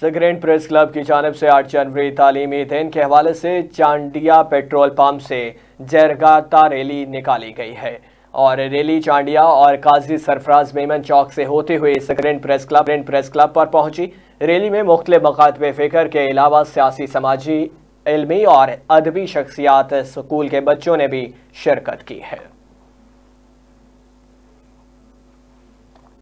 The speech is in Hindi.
सिगरेट प्रेस क्लब की जानब से आठ जनवरी तालीमी दिन के हवाले से चांडिया पेट्रोल पंप से जरगाता रैली निकाली गई है और रैली चांडिया और काजी सरफराज मेमन चौक से होते हुए सिगरेट प्रेस क्लब रेंड प्रेस क्लब पर पहुंची रैली में मुख्त मकात फिक्र के अलावा सियासी समाजी इलमी और अदबी शख्सियात स्कूल के बच्चों ने भी शिरकत की है